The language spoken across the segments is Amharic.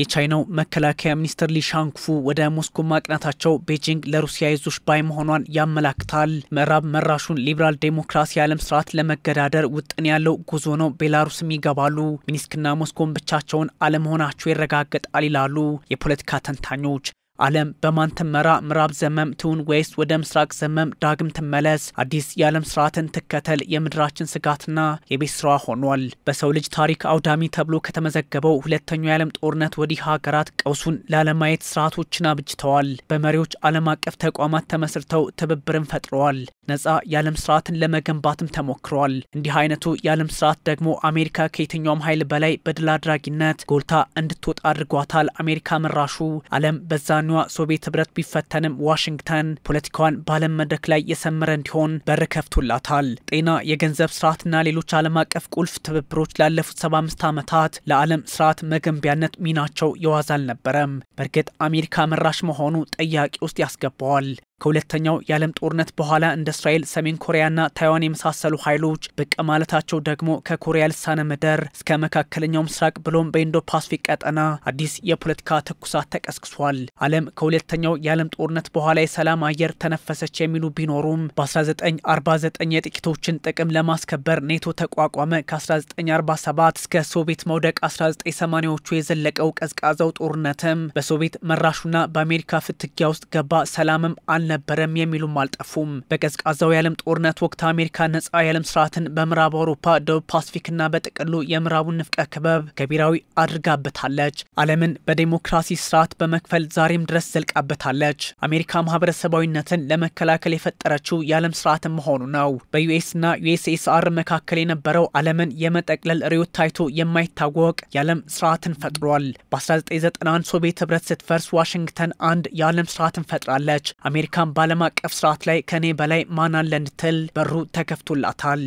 የቻይናው መከላከያ ሚኒስትር ሊሻንክፉ ወደ ሞስኮ ማቅናታቸው ቤጂንግ ለሩሲያ የዙሽ ባይ መሆኗን ያመላክታል። ምዕራብ መራሹን ሊብራል ዴሞክራሲ የዓለም ስርዓት ለመገዳደር ውጥን ያለው ጉዞ ነው፣ ቤላሩስም ይገባሉ። ሚኒስክና ሞስኮን ብቻቸውን አለመሆናቸው ይረጋገጣል ይላሉ የፖለቲካ ተንታኞች። ዓለም በማን ትመራ? ምዕራብ ዘመም ትሁን ወይስ ወደ ምስራቅ ዘመም ዳግም ትመለስ? አዲስ የዓለም ስርዓትን ትከተል የምድራችን ስጋትና የቤት ስራ ሆኗል። በሰው ልጅ ታሪክ አውዳሚ ተብሎ ከተመዘገበው ሁለተኛው የዓለም ጦርነት ወዲህ ሀገራት ቀውሱን ላለማየት ስርዓቶችን አብጅተዋል። በመሪዎች ዓለም አቀፍ ተቋማት ተመስርተው ትብብርን ፈጥረዋል። ነጻ የዓለም ስርዓትን ለመገንባትም ተሞክሯል። እንዲህ አይነቱ የዓለም ስርዓት ደግሞ አሜሪካ ከየትኛውም ኃይል በላይ በድል አድራጊነት ጎልታ እንድትወጣ አድርጓታል። አሜሪካ መራሹ ዓለም በዛኒዋ ሶቪየት ህብረት ቢፈተንም ዋሽንግተን ፖለቲካዋን በዓለም መድረክ ላይ የሰመረ እንዲሆን በር ከፍቶላታል። ጤና፣ የገንዘብ ስርዓትና ሌሎች ዓለም አቀፍ ቁልፍ ትብብሮች ላለፉት 75 ዓመታት ለዓለም ስርዓት መገንቢያነት ሚናቸው የዋዛ አልነበረም። በእርግጥ አሜሪካ መራሽ መሆኑ ጥያቄ ውስጥ ያስገባዋል። ከሁለተኛው የዓለም ጦርነት በኋላ እንደ እስራኤል፣ ሰሜን ኮሪያና ታይዋን የመሳሰሉ ኃይሎች ብቅ ማለታቸው ደግሞ ከኮሪያ ልሳነ ምድር እስከ መካከለኛው ምስራቅ ብሎም በኢንዶ ፓስፊክ ቀጠና አዲስ የፖለቲካ ትኩሳት ተቀስቅሷል። ዓለም ከሁለተኛው የዓለም ጦርነት በኋላ የሰላም አየር ተነፈሰች የሚሉ ቢኖሩም በ1949 የጥቂቶችን ጥቅም ለማስከበር ኔቶ ተቋቋመ። ከ1947 እስከ ሶቪየት መውደቅ 1980ዎቹ የዘለቀው ቀዝቃዛው ጦርነትም በሶቪየት መራሹና በአሜሪካ ፍትጊያ ውስጥ ገባ። ሰላምም አልነበ ነበረም የሚሉም አልጠፉም። በቀዝቃዛው የዓለም ጦርነት ወቅት አሜሪካ ነጻ የዓለም ስርዓትን በምዕራብ አውሮፓ፣ ደቡብ ፓስፊክና በጥቅሉ የምዕራቡን ንፍቀ ክበብ ገቢራዊ አድርጋበታለች። ዓለምን በዴሞክራሲ ስርዓት በመክፈል ዛሬም ድረስ ዘልቃበታለች። አሜሪካ ማህበረሰባዊነትን ለመከላከል የፈጠረችው የዓለም ስርዓት መሆኑ ነው። በዩኤስና ዩኤስኤስአር መካከል የነበረው ዓለምን የመጠቅለል ርዕዮት ታይቶ የማይታወቅ የዓለም ስርዓትን ፈጥሯል። በ1991 ሶቪየት ህብረት ስትፈርስ ዋሽንግተን አንድ የዓለም ስርዓትን ፈጥራለች። አሜሪካ አሜሪካን በዓለም አቀፍ ስርዓት ላይ ከእኔ በላይ ማን አለ እንድትል በሩ ተከፍቶላታል።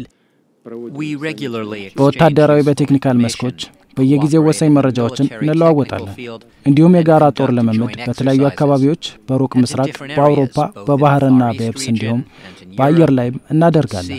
በወታደራዊ በቴክኒካል መስኮች በየጊዜው ወሳኝ መረጃዎችን እንለዋወጣለን። እንዲሁም የጋራ ጦር ልምምድ በተለያዩ አካባቢዎች በሩቅ ምስራቅ፣ በአውሮፓ፣ በባህርና በየብስ እንዲሁም በአየር ላይም እናደርጋለን።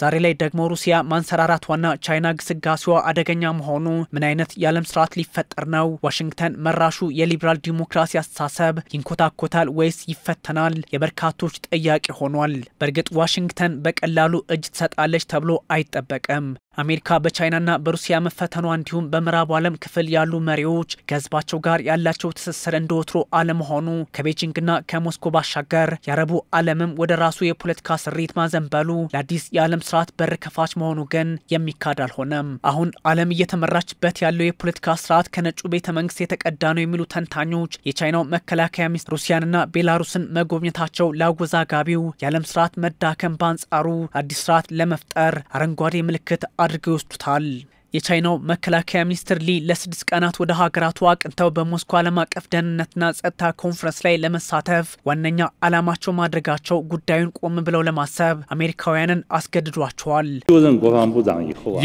ዛሬ ላይ ደግሞ ሩሲያ ማንሰራራቷና ቻይና ግስጋሴዋ አደገኛ መሆኑ ምን አይነት የዓለም ስርዓት ሊፈጠር ነው? ዋሽንግተን መራሹ የሊበራል ዲሞክራሲ አስተሳሰብ ይንኮታኮታል ወይስ ይፈተናል? የበርካቶች ጥያቄ ሆኗል። በእርግጥ ዋሽንግተን በቀላሉ እጅ ትሰጣለች ተብሎ አይጠበቅም። አሜሪካ በቻይናና በሩሲያ መፈተኗ እንዲሁም በምዕራቡ ዓለም ክፍል ያሉ መሪዎች ከህዝባቸው ጋር ያላቸው ትስስር እንደወትሮ አለመሆኑ ከቤጂንግና ከሞስኮ ባሻገር የአረቡ ዓለምም ወደ ራሱ የፖለቲካ ስሪት ማዘንበሉ ለአዲስ የዓለም ስርዓት በር ከፋች መሆኑ ግን የሚካድ አልሆነም። አሁን ዓለም እየተመራችበት ያለው የፖለቲካ ስርዓት ከነጩ ቤተ መንግስት የተቀዳ ነው የሚሉ ተንታኞች የቻይናው መከላከያ ሚኒስትር ሩሲያንና ቤላሩስን መጎብኘታቸው ለአወዛጋቢው የዓለም ስርዓት መዳከም በአንጻሩ አዲስ ስርዓት ለመፍጠር አረንጓዴ ምልክት አድርገው ይወስዱታል። የቻይናው መከላከያ ሚኒስትር ሊ ለስድስት ቀናት ወደ ሀገራቱ አቅንተው በሞስኮ ዓለም አቀፍ ደህንነትና ጸጥታ ኮንፈረንስ ላይ ለመሳተፍ ዋነኛ ዓላማቸው ማድረጋቸው ጉዳዩን ቆም ብለው ለማሰብ አሜሪካውያንን አስገድዷቸዋል።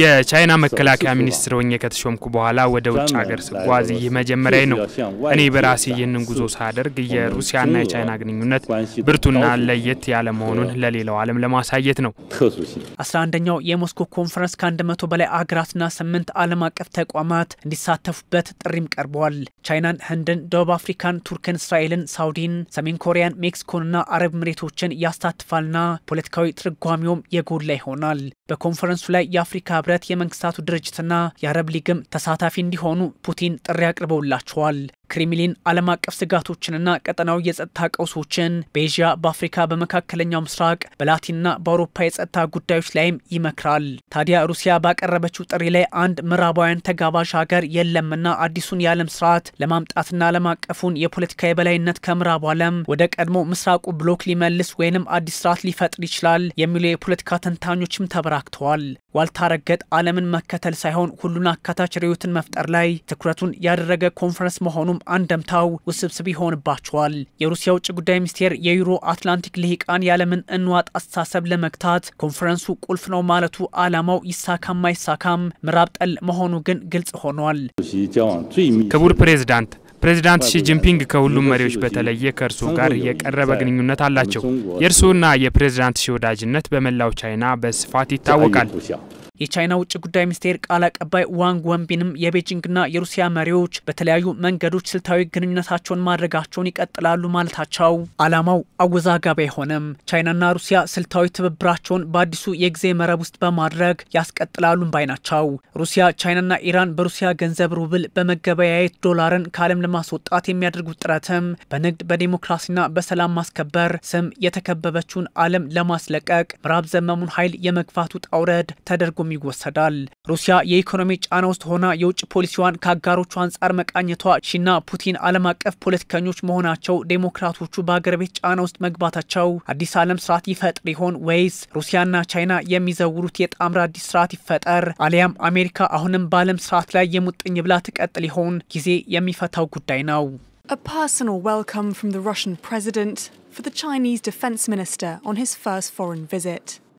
የቻይና መከላከያ ሚኒስትር ሆኜ ከተሾምኩ በኋላ ወደ ውጭ ሀገር ስጓዝ ይህ መጀመሪያ ነው። እኔ በራሴ ይህንን ጉዞ ሳደርግ የሩሲያና የቻይና ግንኙነት ብርቱና ለየት ያለ መሆኑን ለሌላው ዓለም ለማሳየት ነው። አስራ አንደኛው የሞስኮ ኮንፈረንስ ከአንድ መቶ በላይ አገራትና ስምንት ዓለም አቀፍ ተቋማት እንዲሳተፉበት ጥሪም ቀርበዋል። ቻይናን፣ ህንድን፣ ደቡብ አፍሪካን፣ ቱርክን፣ እስራኤልን፣ ሳውዲን፣ ሰሜን ኮሪያን፣ ሜክሲኮንና አረብ ምሬቶችን ያሳትፋልና ፖለቲካዊ ትርጓሚውም የጎላ ይሆናል። በኮንፈረንሱ ላይ የአፍሪካ ህብረት፣ የመንግስታቱ ድርጅትና የአረብ ሊግም ተሳታፊ እንዲሆኑ ፑቲን ጥሪ አቅርበውላቸዋል። ክሬምሊን ዓለም አቀፍ ስጋቶችንና ቀጠናዊ የጸጥታ ቀውሶችን በኤዥያ፣ በአፍሪካ፣ በመካከለኛው ምስራቅ፣ በላቲንና በአውሮፓ የጸጥታ ጉዳዮች ላይም ይመክራል። ታዲያ ሩሲያ ባቀረበችው ጥሪ ላይ አንድ ምዕራባውያን ተጋባዥ ሀገር የለምና አዲሱን የዓለም ስርዓት ለማምጣትና ዓለም አቀፉን የፖለቲካ የበላይነት ከምዕራቡ ዓለም ወደ ቀድሞ ምስራቁ ብሎክ ሊመልስ ወይንም አዲስ ስርዓት ሊፈጥር ይችላል የሚሉ የፖለቲካ ተንታኞችም ተበራክተዋል። ዋልታረገጥ ዓለምን መከተል ሳይሆን ሁሉን አካታች ርዕዮትን መፍጠር ላይ ትኩረቱን ያደረገ ኮንፈረንስ መሆኑም ሁሉም አንደምታው ውስብስብ ይሆንባቸዋል። የሩሲያ ውጭ ጉዳይ ሚኒስቴር የዩሮ አትላንቲክ ልሂቃን የዓለምን እንዋጥ አስተሳሰብ ለመግታት ኮንፈረንሱ ቁልፍ ነው ማለቱ ዓላማው ይሳካም አይሳካም ምዕራብ ጠል መሆኑ ግን ግልጽ ሆኗል። ክቡር ፕሬዝዳንት ፕሬዚዳንት ሺጂንፒንግ ከሁሉም መሪዎች በተለየ ከእርሶ ጋር የቀረበ ግንኙነት አላቸው። የእርሶና የፕሬዚዳንት ሺ ወዳጅነት በመላው ቻይና በስፋት ይታወቃል። የቻይና ውጭ ጉዳይ ሚኒስቴር ቃል አቀባይ ዋንግ ወንቢንም የቤጂንግና የሩሲያ መሪዎች በተለያዩ መንገዶች ስልታዊ ግንኙነታቸውን ማድረጋቸውን ይቀጥላሉ ማለታቸው ዓላማው አወዛጋቢ አይሆንም፣ ቻይናና ሩሲያ ስልታዊ ትብብራቸውን በአዲሱ የጊዜ መረብ ውስጥ በማድረግ ያስቀጥላሉም ባይ ናቸው። ሩሲያ፣ ቻይናና ኢራን በሩሲያ ገንዘብ ሩብል በመገበያየት ዶላርን ከዓለም ለማስወጣት የሚያደርጉት ጥረትም በንግድ በዲሞክራሲና በሰላም ማስከበር ስም የተከበበችውን ዓለም ለማስለቀቅ ምዕራብ ዘመሙን ኃይል የመግፋቱ ጣውረድ ተደርጎ ተደርጎም ይወሰዳል። ሩሲያ የኢኮኖሚ ጫና ውስጥ ሆና የውጭ ፖሊሲዋን ከአጋሮቹ አንጻር መቃኘቷ ሺና ፑቲን ዓለም አቀፍ ፖለቲከኞች መሆናቸው ዴሞክራቶቹ በአገር ቤት ጫና ውስጥ መግባታቸው አዲስ ዓለም ስርዓት ይፈጥር ይሆን ወይስ ሩሲያና ቻይና የሚዘውሩት የጣምራ አዲስ ስርዓት ይፈጠር አሊያም አሜሪካ አሁንም በዓለም ስርዓት ላይ የሙጥኝ ብላ ትቀጥል ይሆን? ጊዜ የሚፈታው ጉዳይ ነው። A personal welcome from the Russian president for the Chinese defense minister on his first foreign visit.